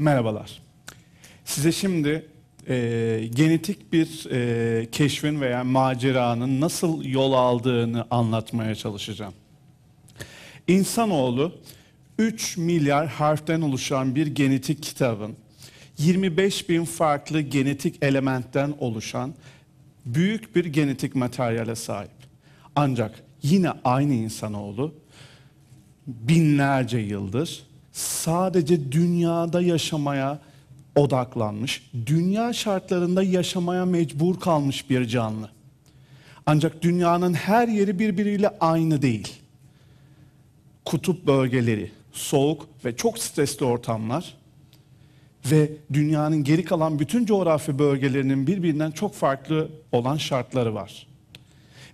Merhabalar. Size şimdi e, genetik bir e, keşfin veya maceranın nasıl yol aldığını anlatmaya çalışacağım. İnsanoğlu 3 milyar harften oluşan bir genetik kitabın 25 bin farklı genetik elementten oluşan büyük bir genetik materyale sahip. Ancak yine aynı insanoğlu binlerce yıldır sadece dünyada yaşamaya odaklanmış, dünya şartlarında yaşamaya mecbur kalmış bir canlı. Ancak dünyanın her yeri birbiriyle aynı değil. Kutup bölgeleri, soğuk ve çok stresli ortamlar ve dünyanın geri kalan bütün coğrafi bölgelerinin birbirinden çok farklı olan şartları var.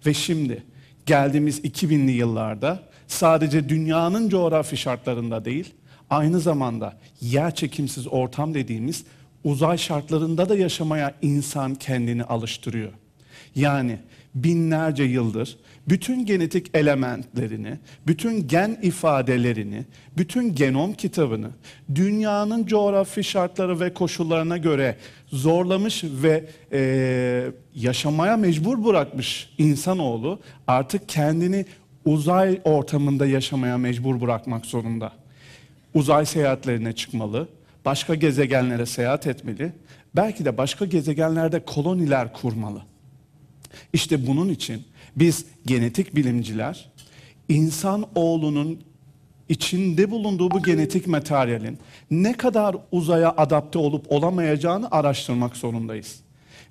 Ve şimdi geldiğimiz 2000'li yıllarda sadece dünyanın coğrafi şartlarında değil, Aynı zamanda yer çekimsiz ortam dediğimiz uzay şartlarında da yaşamaya insan kendini alıştırıyor. Yani binlerce yıldır bütün genetik elementlerini, bütün gen ifadelerini, bütün genom kitabını dünyanın coğrafi şartları ve koşullarına göre zorlamış ve e, yaşamaya mecbur bırakmış insanoğlu artık kendini uzay ortamında yaşamaya mecbur bırakmak zorunda uzay seyahatlerine çıkmalı, başka gezegenlere seyahat etmeli, belki de başka gezegenlerde koloniler kurmalı. İşte bunun için biz genetik bilimciler insan oğlunun içinde bulunduğu bu genetik materyalin ne kadar uzaya adapte olup olamayacağını araştırmak zorundayız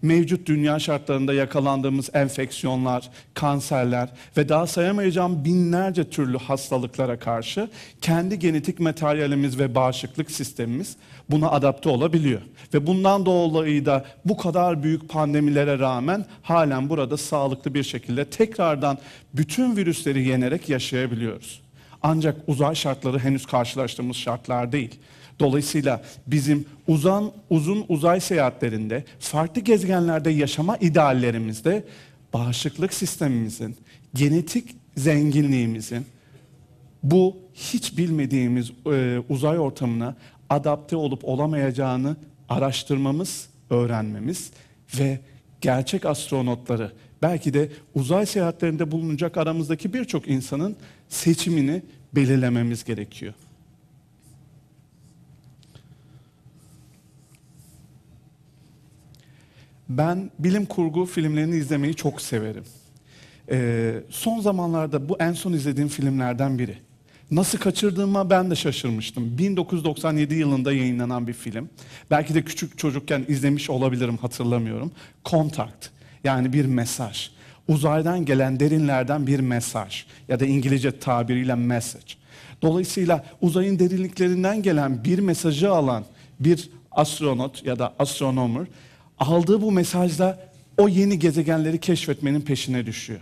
mevcut dünya şartlarında yakalandığımız enfeksiyonlar, kanserler ve daha sayamayacağım binlerce türlü hastalıklara karşı kendi genetik materyalimiz ve bağışıklık sistemimiz buna adapte olabiliyor. Ve bundan dolayı da bu kadar büyük pandemilere rağmen halen burada sağlıklı bir şekilde tekrardan bütün virüsleri yenerek yaşayabiliyoruz. Ancak uzay şartları henüz karşılaştığımız şartlar değil. Dolayısıyla bizim uzan, uzun uzay seyahatlerinde, farklı gezegenlerde yaşama ideallerimizde bağışıklık sistemimizin, genetik zenginliğimizin bu hiç bilmediğimiz e, uzay ortamına adapte olup olamayacağını araştırmamız, öğrenmemiz ve gerçek astronotları belki de uzay seyahatlerinde bulunacak aramızdaki birçok insanın seçimini belirlememiz gerekiyor. Ben bilim kurgu filmlerini izlemeyi çok severim. Ee, son zamanlarda bu en son izlediğim filmlerden biri. Nasıl kaçırdığıma ben de şaşırmıştım. 1997 yılında yayınlanan bir film. Belki de küçük çocukken izlemiş olabilirim hatırlamıyorum. Contact yani bir mesaj. Uzaydan gelen derinlerden bir mesaj ya da İngilizce tabiriyle message. Dolayısıyla uzayın derinliklerinden gelen bir mesajı alan bir astronot ya da astronomer aldığı bu mesajla o yeni gezegenleri keşfetmenin peşine düşüyor.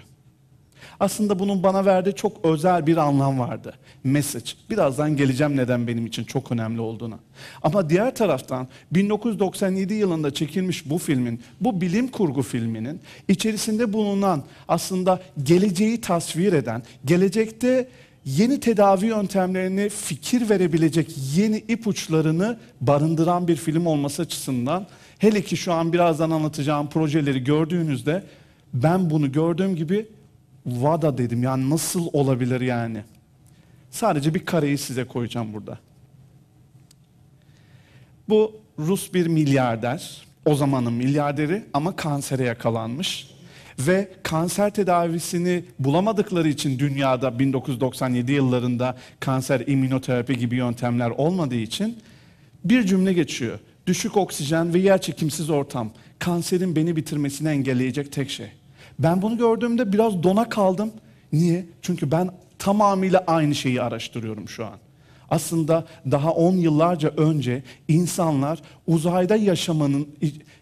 Aslında bunun bana verdiği çok özel bir anlam vardı. Message. Birazdan geleceğim neden benim için çok önemli olduğuna. Ama diğer taraftan 1997 yılında çekilmiş bu filmin, bu bilim kurgu filminin içerisinde bulunan aslında geleceği tasvir eden, gelecekte yeni tedavi yöntemlerini fikir verebilecek yeni ipuçlarını barındıran bir film olması açısından Hele ki şu an birazdan anlatacağım projeleri gördüğünüzde ben bunu gördüğüm gibi vada dedim. Yani nasıl olabilir yani? Sadece bir kareyi size koyacağım burada. Bu Rus bir milyarder. O zamanın milyarderi ama kansere yakalanmış. Ve kanser tedavisini bulamadıkları için dünyada 1997 yıllarında kanser immünoterapi gibi yöntemler olmadığı için bir cümle geçiyor düşük oksijen ve yer çekimsiz ortam kanserin beni bitirmesini engelleyecek tek şey. Ben bunu gördüğümde biraz dona kaldım. Niye? Çünkü ben tamamıyla aynı şeyi araştırıyorum şu an. Aslında daha on yıllarca önce insanlar uzayda yaşamanın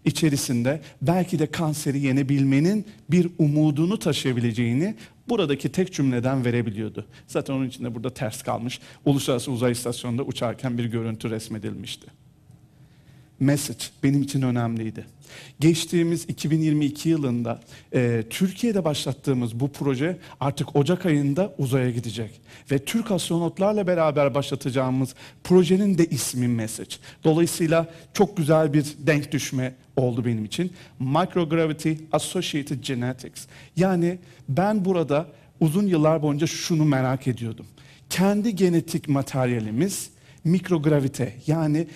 içerisinde belki de kanseri yenebilmenin bir umudunu taşıyabileceğini buradaki tek cümleden verebiliyordu. Zaten onun için de burada ters kalmış. Uluslararası Uzay İstasyonu'nda uçarken bir görüntü resmedilmişti message benim için önemliydi. Geçtiğimiz 2022 yılında e, Türkiye'de başlattığımız bu proje artık Ocak ayında uzaya gidecek. Ve Türk astronotlarla beraber başlatacağımız projenin de ismi Message. Dolayısıyla çok güzel bir denk düşme oldu benim için. Microgravity Associated Genetics. Yani ben burada uzun yıllar boyunca şunu merak ediyordum. Kendi genetik materyalimiz mikrogravite yani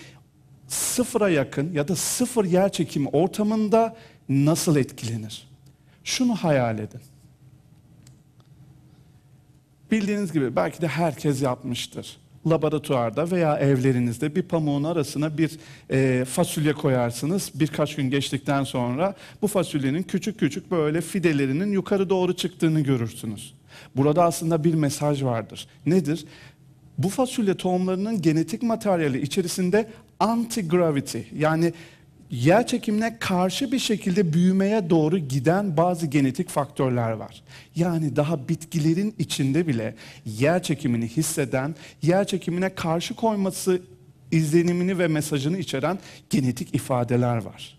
sıfıra yakın ya da sıfır yer ortamında nasıl etkilenir? Şunu hayal edin. Bildiğiniz gibi belki de herkes yapmıştır. Laboratuvarda veya evlerinizde bir pamuğun arasına bir e, fasulye koyarsınız. Birkaç gün geçtikten sonra bu fasulyenin küçük küçük böyle fidelerinin yukarı doğru çıktığını görürsünüz. Burada aslında bir mesaj vardır. Nedir? Bu fasulye tohumlarının genetik materyali içerisinde anti-gravity yani yer çekimine karşı bir şekilde büyümeye doğru giden bazı genetik faktörler var. Yani daha bitkilerin içinde bile yer çekimini hisseden, yer çekimine karşı koyması izlenimini ve mesajını içeren genetik ifadeler var.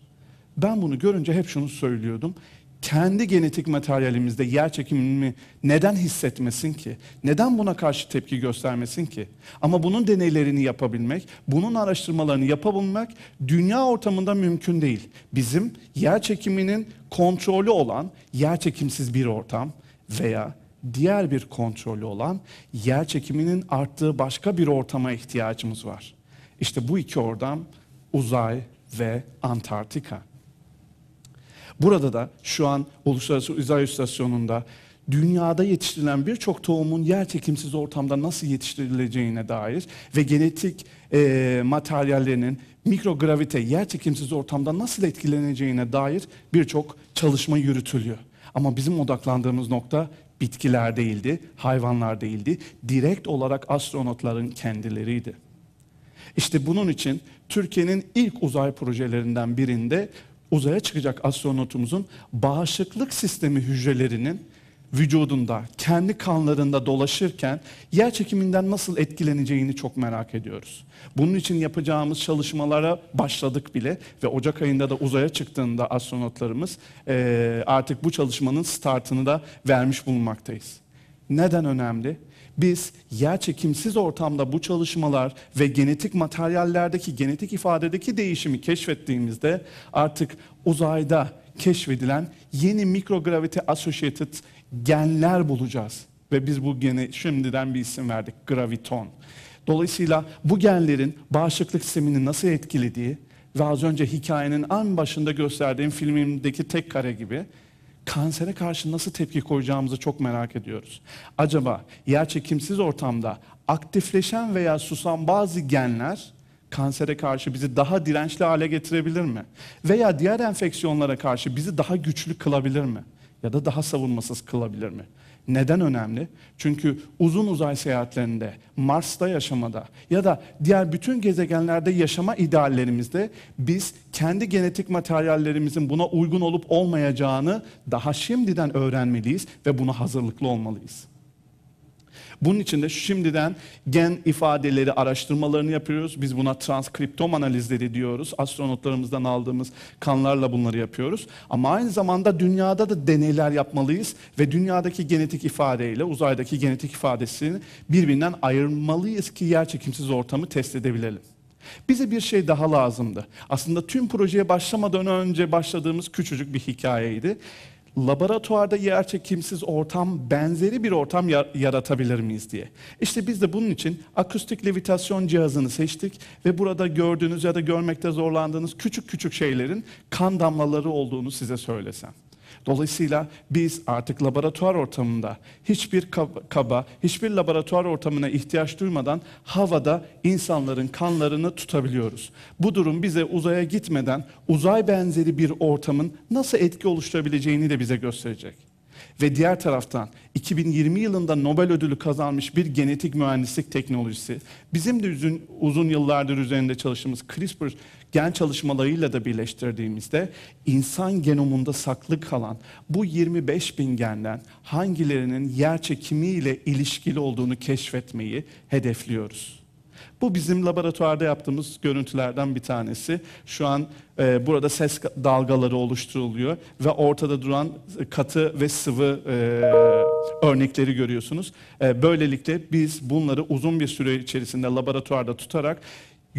Ben bunu görünce hep şunu söylüyordum kendi genetik materyalimizde yer çekimini neden hissetmesin ki? Neden buna karşı tepki göstermesin ki? Ama bunun deneylerini yapabilmek, bunun araştırmalarını yapabilmek dünya ortamında mümkün değil. Bizim yer çekiminin kontrolü olan yer çekimsiz bir ortam veya diğer bir kontrolü olan yer çekiminin arttığı başka bir ortama ihtiyacımız var. İşte bu iki ortam uzay ve Antarktika. Burada da şu an Uluslararası Uzay İstasyonu'nda dünyada yetiştirilen birçok tohumun yer çekimsiz ortamda nasıl yetiştirileceğine dair ve genetik e, materyallerinin mikrogravite yer çekimsiz ortamda nasıl etkileneceğine dair birçok çalışma yürütülüyor. Ama bizim odaklandığımız nokta bitkiler değildi, hayvanlar değildi. Direkt olarak astronotların kendileriydi. İşte bunun için Türkiye'nin ilk uzay projelerinden birinde uzaya çıkacak astronotumuzun bağışıklık sistemi hücrelerinin vücudunda, kendi kanlarında dolaşırken yer çekiminden nasıl etkileneceğini çok merak ediyoruz. Bunun için yapacağımız çalışmalara başladık bile ve Ocak ayında da uzaya çıktığında astronotlarımız artık bu çalışmanın startını da vermiş bulunmaktayız. Neden önemli? Biz yer çekimsiz ortamda bu çalışmalar ve genetik materyallerdeki genetik ifadedeki değişimi keşfettiğimizde artık uzayda keşfedilen yeni mikrogravity associated genler bulacağız. Ve biz bu gene şimdiden bir isim verdik, graviton. Dolayısıyla bu genlerin bağışıklık sistemini nasıl etkilediği ve az önce hikayenin en başında gösterdiğim filmimdeki tek kare gibi kansere karşı nasıl tepki koyacağımızı çok merak ediyoruz. Acaba yerçekimsiz ortamda aktifleşen veya susan bazı genler kansere karşı bizi daha dirençli hale getirebilir mi? Veya diğer enfeksiyonlara karşı bizi daha güçlü kılabilir mi? Ya da daha savunmasız kılabilir mi? Neden önemli? Çünkü uzun uzay seyahatlerinde, Mars'ta yaşamada ya da diğer bütün gezegenlerde yaşama ideallerimizde biz kendi genetik materyallerimizin buna uygun olup olmayacağını daha şimdiden öğrenmeliyiz ve buna hazırlıklı olmalıyız. Bunun için de şimdiden gen ifadeleri araştırmalarını yapıyoruz. Biz buna transkriptom analizleri diyoruz. Astronotlarımızdan aldığımız kanlarla bunları yapıyoruz. Ama aynı zamanda dünyada da deneyler yapmalıyız ve dünyadaki genetik ifadeyle uzaydaki genetik ifadesini birbirinden ayırmalıyız ki yerçekimsiz ortamı test edebilelim. Bize bir şey daha lazımdı. Aslında tüm projeye başlamadan önce başladığımız küçücük bir hikayeydi laboratuvarda çekimsiz ortam benzeri bir ortam yaratabilir miyiz diye. İşte biz de bunun için akustik levitasyon cihazını seçtik ve burada gördüğünüz ya da görmekte zorlandığınız küçük küçük şeylerin kan damlaları olduğunu size söylesem. Dolayısıyla biz artık laboratuvar ortamında hiçbir kaba, hiçbir laboratuvar ortamına ihtiyaç duymadan havada insanların kanlarını tutabiliyoruz. Bu durum bize uzaya gitmeden uzay benzeri bir ortamın nasıl etki oluşturabileceğini de bize gösterecek. Ve diğer taraftan 2020 yılında Nobel ödülü kazanmış bir genetik mühendislik teknolojisi. Bizim de uzun, uzun yıllardır üzerinde çalıştığımız CRISPR gen çalışmalarıyla da birleştirdiğimizde insan genomunda saklı kalan bu 25 bin genden hangilerinin yer çekimi ile ilişkili olduğunu keşfetmeyi hedefliyoruz. Bu bizim laboratuvarda yaptığımız görüntülerden bir tanesi. Şu an e, burada ses dalgaları oluşturuluyor ve ortada duran katı ve sıvı e, örnekleri görüyorsunuz. E, böylelikle biz bunları uzun bir süre içerisinde laboratuvarda tutarak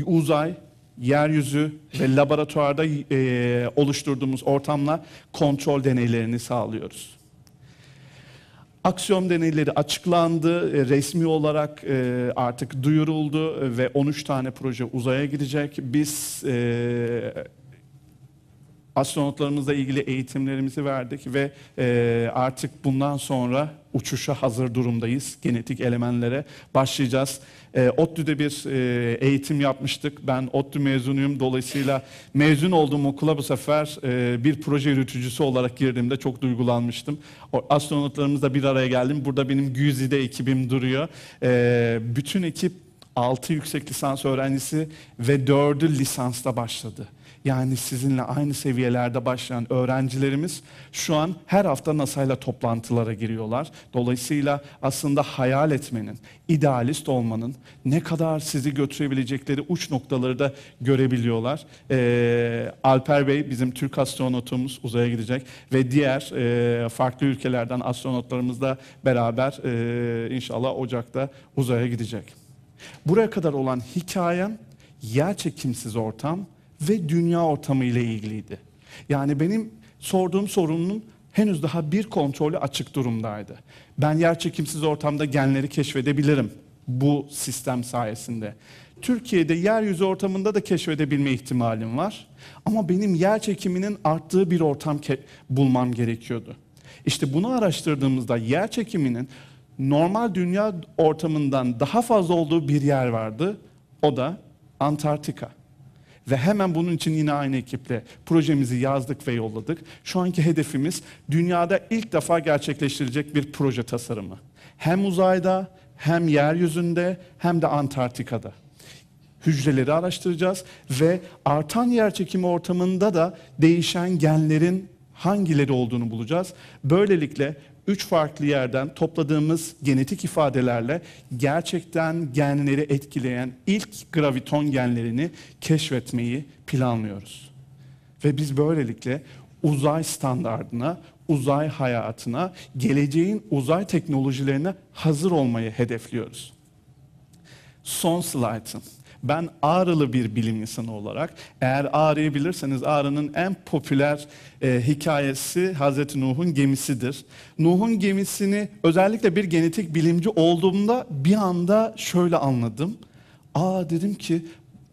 uzay, yeryüzü ve laboratuvarda e, oluşturduğumuz ortamla kontrol deneylerini sağlıyoruz. Aksiyon deneyleri açıklandı, e, resmi olarak e, artık duyuruldu ve 13 tane proje uzaya gidecek. Biz e, astronotlarımızla ilgili eğitimlerimizi verdik ve e, artık bundan sonra uçuşa hazır durumdayız. Genetik elemenlere başlayacağız. E, ODTÜ'de bir e, eğitim yapmıştık. Ben ODTÜ mezunuyum. Dolayısıyla mezun olduğum okula bu sefer e, bir proje yürütücüsü olarak girdiğimde çok duygulanmıştım. astronotlarımızla bir araya geldim. Burada benim Güzide ekibim duruyor. E, bütün ekip 6 yüksek lisans öğrencisi ve 4'ü lisansta başladı yani sizinle aynı seviyelerde başlayan öğrencilerimiz şu an her hafta NASA ile toplantılara giriyorlar. Dolayısıyla aslında hayal etmenin, idealist olmanın ne kadar sizi götürebilecekleri uç noktaları da görebiliyorlar. Ee, Alper Bey bizim Türk astronotumuz uzaya gidecek ve diğer e, farklı ülkelerden astronotlarımızla beraber e, inşallah Ocak'ta uzaya gidecek. Buraya kadar olan hikayem yer çekimsiz ortam ve dünya ortamı ile ilgiliydi. Yani benim sorduğum sorunun henüz daha bir kontrolü açık durumdaydı. Ben yerçekimsiz ortamda genleri keşfedebilirim bu sistem sayesinde. Türkiye'de yeryüzü ortamında da keşfedebilme ihtimalim var. Ama benim yer çekiminin arttığı bir ortam bulmam gerekiyordu. İşte bunu araştırdığımızda yer çekiminin normal dünya ortamından daha fazla olduğu bir yer vardı. O da Antarktika. Ve hemen bunun için yine aynı ekiple projemizi yazdık ve yolladık. Şu anki hedefimiz dünyada ilk defa gerçekleştirecek bir proje tasarımı. Hem uzayda, hem yeryüzünde, hem de Antarktika'da hücreleri araştıracağız ve artan yerçekimi ortamında da değişen genlerin hangileri olduğunu bulacağız. Böylelikle üç farklı yerden topladığımız genetik ifadelerle gerçekten genleri etkileyen ilk graviton genlerini keşfetmeyi planlıyoruz. Ve biz böylelikle uzay standartına, uzay hayatına, geleceğin uzay teknolojilerine hazır olmayı hedefliyoruz. Son slaytım. Ben Ağrılı bir bilim insanı olarak eğer Ağrı'yı bilirseniz Ağrı'nın en popüler e, hikayesi Hazreti Nuh'un gemisidir. Nuh'un gemisini özellikle bir genetik bilimci olduğumda bir anda şöyle anladım. Aa dedim ki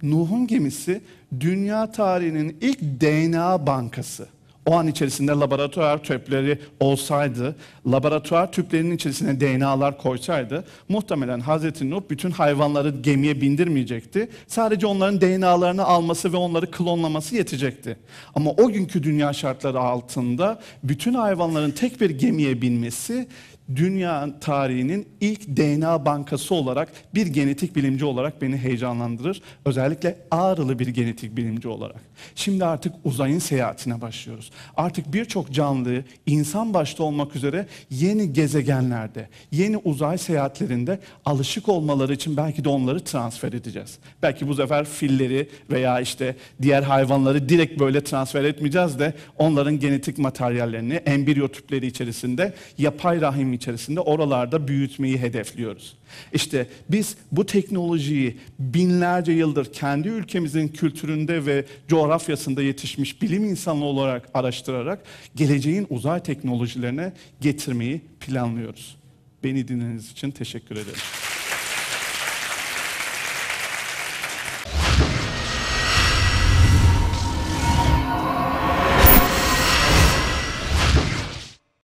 Nuh'un gemisi dünya tarihinin ilk DNA bankası o an içerisinde laboratuvar tüpleri olsaydı, laboratuvar tüplerinin içerisine DNA'lar koysaydı muhtemelen Hazreti Nuh bütün hayvanları gemiye bindirmeyecekti. Sadece onların DNA'larını alması ve onları klonlaması yetecekti. Ama o günkü dünya şartları altında bütün hayvanların tek bir gemiye binmesi dünya tarihinin ilk DNA bankası olarak bir genetik bilimci olarak beni heyecanlandırır. Özellikle ağrılı bir genetik bilimci olarak. Şimdi artık uzayın seyahatine başlıyoruz. Artık birçok canlıyı insan başta olmak üzere yeni gezegenlerde, yeni uzay seyahatlerinde alışık olmaları için belki de onları transfer edeceğiz. Belki bu sefer filleri veya işte diğer hayvanları direkt böyle transfer etmeyeceğiz de onların genetik materyallerini embriyo tüpleri içerisinde yapay rahim sistemi içerisinde oralarda büyütmeyi hedefliyoruz. İşte biz bu teknolojiyi binlerce yıldır kendi ülkemizin kültüründe ve coğrafyasında yetişmiş bilim insanı olarak araştırarak geleceğin uzay teknolojilerine getirmeyi planlıyoruz. Beni dinlediğiniz için teşekkür ederim.